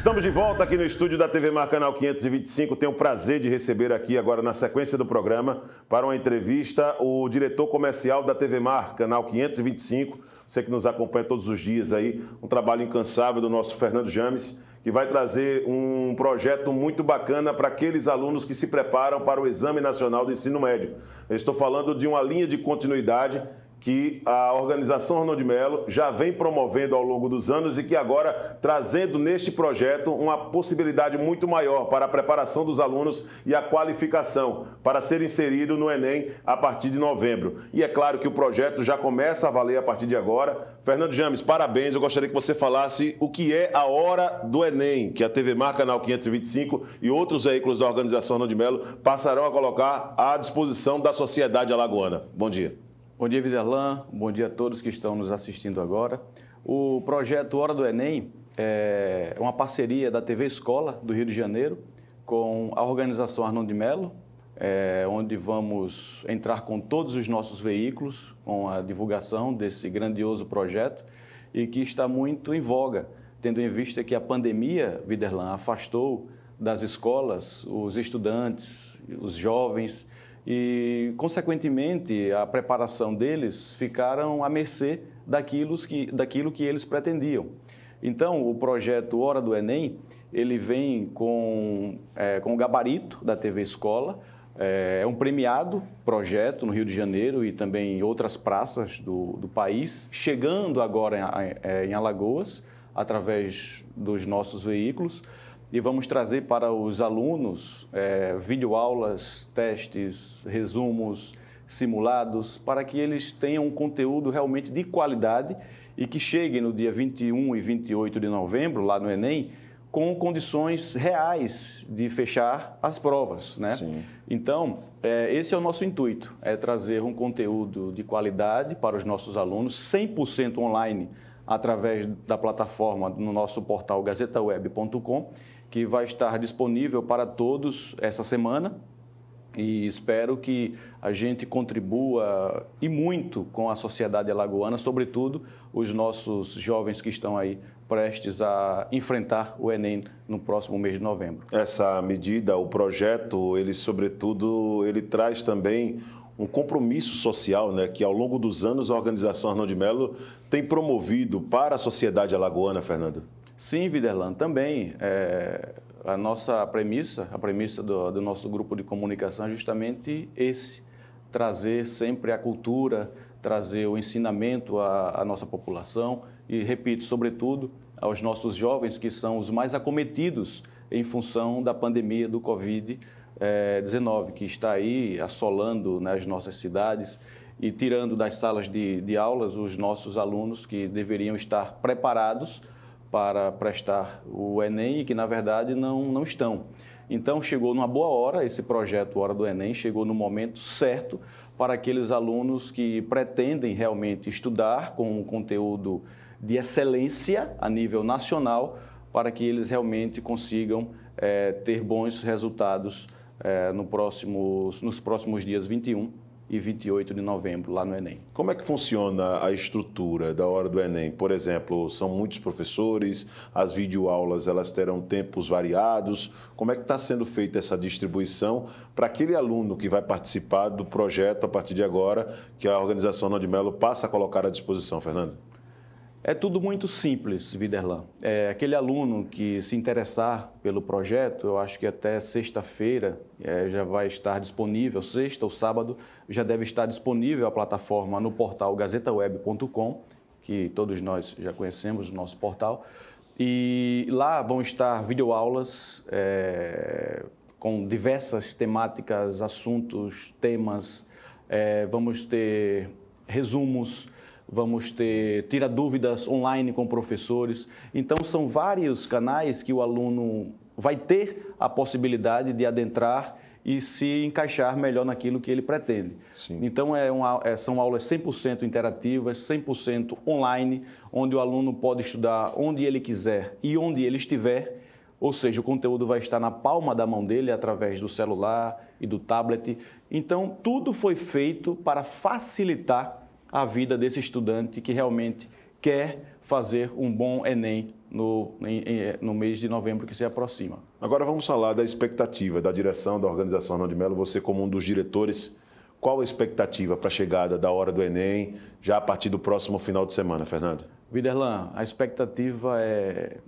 Estamos de volta aqui no estúdio da TV Mar Canal 525. Tenho o prazer de receber aqui agora na sequência do programa para uma entrevista o diretor comercial da TV Mar Canal 525. Você que nos acompanha todos os dias aí, um trabalho incansável do nosso Fernando James, que vai trazer um projeto muito bacana para aqueles alunos que se preparam para o Exame Nacional do Ensino Médio. Eu estou falando de uma linha de continuidade que a organização Arnaldo de Melo já vem promovendo ao longo dos anos e que agora trazendo neste projeto uma possibilidade muito maior para a preparação dos alunos e a qualificação para ser inserido no Enem a partir de novembro. E é claro que o projeto já começa a valer a partir de agora. Fernando James, parabéns. Eu gostaria que você falasse o que é a Hora do Enem, que a TV Mar, Canal 525 e outros veículos da organização Arnaldo de Melo passarão a colocar à disposição da sociedade alagoana. Bom dia. Bom dia, Viderlan. Bom dia a todos que estão nos assistindo agora. O projeto Hora do Enem é uma parceria da TV Escola do Rio de Janeiro com a organização Arnon de Mello, é, onde vamos entrar com todos os nossos veículos com a divulgação desse grandioso projeto e que está muito em voga, tendo em vista que a pandemia, Viderlan, afastou das escolas os estudantes, os jovens, e, consequentemente, a preparação deles ficaram à mercê daquilo que, daquilo que eles pretendiam. Então, o projeto Hora do Enem, ele vem com, é, com o gabarito da TV Escola, é, é um premiado projeto no Rio de Janeiro e também em outras praças do, do país, chegando agora em, é, em Alagoas, através dos nossos veículos e vamos trazer para os alunos é, videoaulas, testes, resumos, simulados, para que eles tenham um conteúdo realmente de qualidade e que chegue no dia 21 e 28 de novembro, lá no Enem, com condições reais de fechar as provas. Né? Sim. Então, é, esse é o nosso intuito, é trazer um conteúdo de qualidade para os nossos alunos, 100% online, através da plataforma no nosso portal gazetaweb.com que vai estar disponível para todos essa semana. E espero que a gente contribua e muito com a sociedade alagoana, sobretudo os nossos jovens que estão aí prestes a enfrentar o Enem no próximo mês de novembro. Essa medida, o projeto, ele sobretudo, ele traz também um compromisso social, né, que ao longo dos anos a organização Arnaldo de Melo tem promovido para a sociedade alagoana, Fernando. Sim, Viderlan, também. É, a nossa premissa, a premissa do, do nosso grupo de comunicação é justamente esse, trazer sempre a cultura, trazer o ensinamento à, à, nossa população e, repito, sobretudo aos nossos jovens que são os mais acometidos em função da pandemia do Covid-19, eh, que está aí assolando nas né, nossas cidades e tirando das salas de, de aulas os nossos alunos que deveriam estar preparados para prestar o Enem e que, na verdade, não, não estão. Então, chegou numa boa hora, esse projeto Hora do Enem chegou no momento certo para aqueles alunos que pretendem realmente estudar com um conteúdo de excelência a nível nacional, para que eles realmente consigam é, ter bons resultados é, no próximos nos próximos dias 21 e 28 de novembro, lá no Enem. Como é que funciona a estrutura da hora do Enem? Por exemplo, são muitos professores, as videoaulas elas terão tempos variados. Como é que está sendo feita essa distribuição para aquele aluno que vai participar do projeto a partir de agora, que a organização Nodmelo passa a colocar à disposição, Fernando? É tudo muito simples, Viderlan. É, aquele aluno que se interessar pelo projeto, eu acho que até sexta-feira é, já vai estar disponível, sexta ou sábado, já deve estar disponível a plataforma no portal gazetaweb.com, que todos nós já conhecemos, o nosso portal. E lá vão estar videoaulas é, com diversas temáticas, assuntos, temas. É, vamos ter resumos vamos ter tira dúvidas online com professores. Então são vários canais que o aluno vai ter a possibilidade de adentrar e se encaixar melhor naquilo que ele pretende. Sim. Então, é uma, é, são aulas 100% interativas, 100% online, onde o aluno pode estudar onde ele quiser e onde ele estiver, ou seja, o conteúdo vai estar na palma da mão dele através do celular e do tablet. Então, tudo foi feito para facilitar a vida desse estudante que realmente quer fazer um bom Enem no, em, eh, no mês de novembro que se aproxima. Agora vamos falar da expectativa da direção da organização Arnaldo Melo, você como um dos diretores, qual a expectativa para a chegada da hora do Enem já a partir do próximo final de semana, Fernando? Viderlan, a expectativa é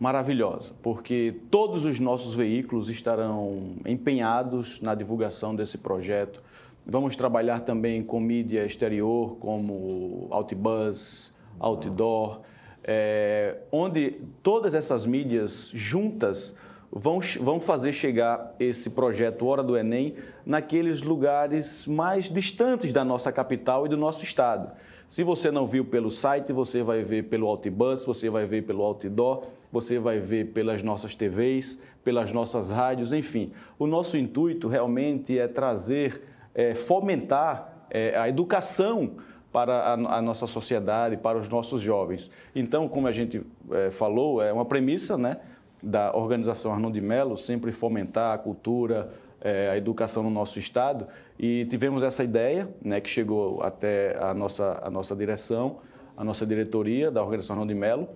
maravilhosa, porque todos os nossos veículos estarão empenhados na divulgação desse projeto, Vamos trabalhar também com mídia exterior, como Outbuzz, Outdoor, é, onde todas essas mídias juntas vão, vão fazer chegar esse projeto Hora do Enem naqueles lugares mais distantes da nossa capital e do nosso estado. Se você não viu pelo site, você vai ver pelo Outbus, você vai ver pelo Outdoor, você vai ver pelas nossas TVs, pelas nossas rádios, enfim. O nosso intuito realmente é trazer é, fomentar é, a educação para a, a, nossa sociedade, para os nossos jovens. Então, como a gente é, falou, é uma premissa né, da organização Arnon de Mello sempre fomentar a cultura, é, a educação no nosso estado e tivemos essa ideia, né, que chegou até a nossa, a nossa direção, a nossa diretoria da organização Arnon de Mello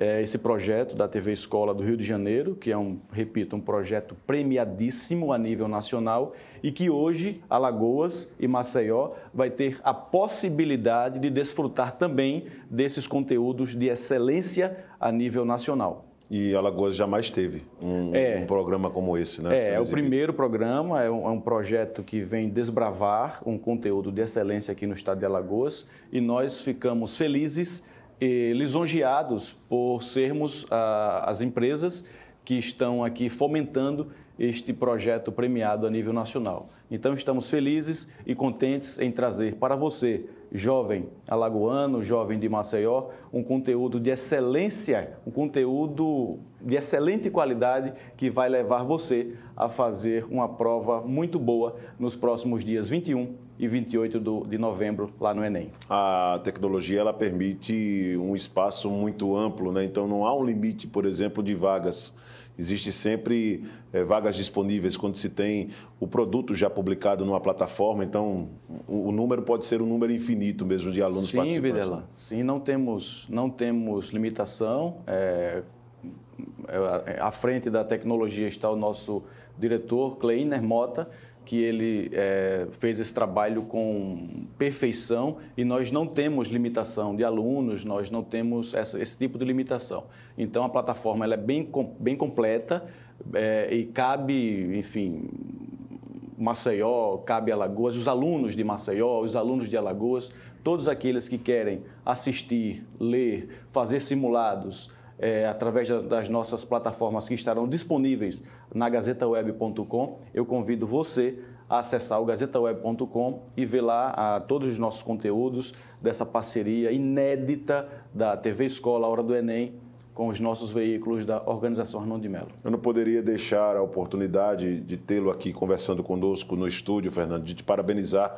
é, esse projeto da TV Escola do Rio de Janeiro, que é um, repito, um projeto premiadíssimo a nível nacional e que hoje Alagoas e Maceió vai ter a possibilidade de desfrutar também desses conteúdos de excelência a nível nacional. E Alagoas jamais teve um, é, um, programa como esse, né? É, é o primeiro programa, é um, é um, projeto que vem desbravar um conteúdo de excelência aqui no estado de Alagoas e nós ficamos felizes eh, lisonjeados por sermos ah, as empresas que estão aqui fomentando este projeto premiado a nível nacional. Então, estamos felizes e contentes em trazer para você, jovem alagoano, jovem de Maceió, um conteúdo de excelência, um conteúdo de excelente qualidade que vai levar você a fazer uma prova muito boa nos próximos dias 21 e 28 do, de novembro lá no Enem. A tecnologia ela permite um espaço muito amplo, né? então não há um limite, por exemplo, de vagas. Existe sempre é, vagas disponíveis quando se tem o produto já publicado numa plataforma, então o, o número pode ser um número infinito mesmo de alunos Sim, participantes. Videla. Sim, não temos, não temos limitação. É, é, é, à frente da tecnologia está o nosso diretor, Kleiner Mota, que ele é, fez esse trabalho com perfeição e nós não temos limitação de alunos, nós não temos essa, esse tipo de limitação. Então a plataforma ela é bem, bem completa é, e cabe, enfim, Maceió, cabe Alagoas, os alunos de Maceió, os alunos de Alagoas, todos aqueles que querem assistir, ler, fazer simulados, é, através das nossas plataformas que estarão disponíveis na gazetaweb.com. Eu convido você a acessar o gazetaweb.com e ver lá a, ah, todos os nossos conteúdos dessa parceria inédita da TV Escola Hora do Enem com os nossos veículos da Organização Arnaldo de Mello. Eu não poderia deixar a oportunidade de tê-lo aqui conversando conosco no estúdio, Fernando, de te parabenizar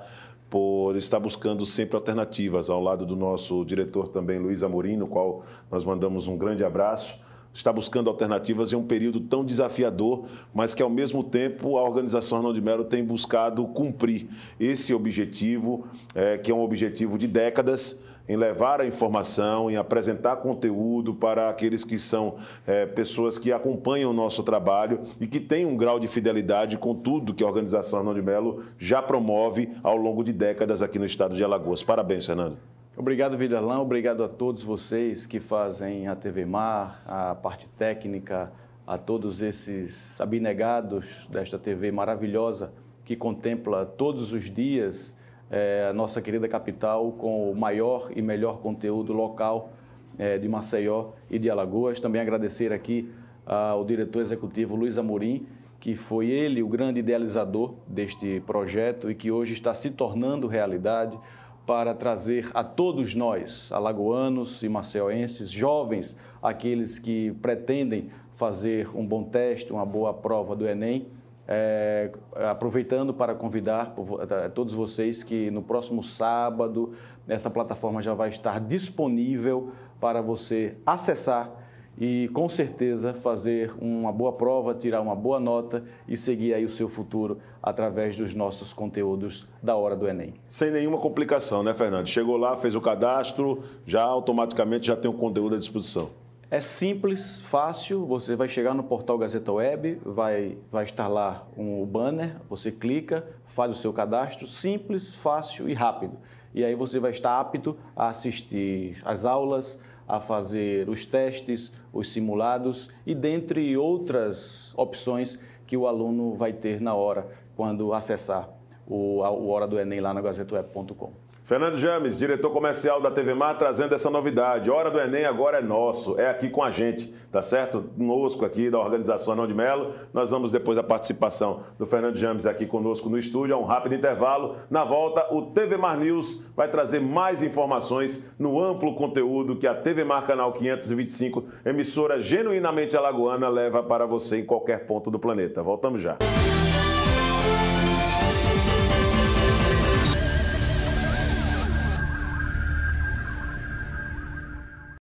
por estar buscando sempre alternativas, ao lado do nosso diretor também, Luiz Amorim, no qual nós mandamos um grande abraço. Está buscando alternativas em um período tão desafiador, mas que, ao mesmo tempo, a organização Arnaldo de Melo tem buscado cumprir esse objetivo, é, que é um objetivo de décadas, em levar a informação, em apresentar conteúdo para aqueles que são é, pessoas que acompanham o nosso trabalho e que têm um grau de fidelidade com tudo que a organização Arnaldo de Melo já promove ao longo de décadas aqui no estado de Alagoas. Parabéns, Fernando. Obrigado, Vidalão. Obrigado a todos vocês que fazem a TV Mar, a parte técnica, a todos esses abnegados desta TV maravilhosa que contempla todos os dias é, a nossa querida capital com o maior e melhor conteúdo local é, de Maceió e de Alagoas. Também agradecer aqui ao ah, diretor executivo Luiz Amorim, que foi ele o grande idealizador deste projeto e que hoje está se tornando realidade para trazer a todos nós, alagoanos e maceoenses, jovens, aqueles que pretendem fazer um bom teste, uma boa prova do Enem, é, aproveitando para convidar eh, todos vocês que no próximo sábado essa plataforma já vai estar disponível para você acessar e com certeza fazer uma boa prova, tirar uma boa nota e seguir aí o seu futuro através dos nossos conteúdos da hora do Enem. Sem nenhuma complicação, né, Fernando? Chegou lá, fez o cadastro, já automaticamente já tem o conteúdo à disposição. É simples, fácil, você vai chegar no portal Gazeta Web, vai, vai estar lá um banner, você clica, faz o seu cadastro, simples, fácil e rápido. E aí você vai estar apto a assistir as aulas, a fazer os testes, os simulados e dentre outras opções que o aluno vai ter na hora, quando acessar o, o Hora do Enem lá na gazetaweb.com. Fernando James, diretor comercial da TV Mar, trazendo essa novidade. Hora do Enem agora é nosso, é aqui com a gente, tá certo? Conosco aqui da organização Anão de Melo. Nós vamos, depois da participação do Fernando James aqui conosco no estúdio, a é um rápido intervalo. Na volta, o TV Mar News vai trazer mais informações no amplo conteúdo que a TV Mar Canal 525, emissora genuinamente alagoana, leva para você em qualquer ponto do planeta. Voltamos já. Música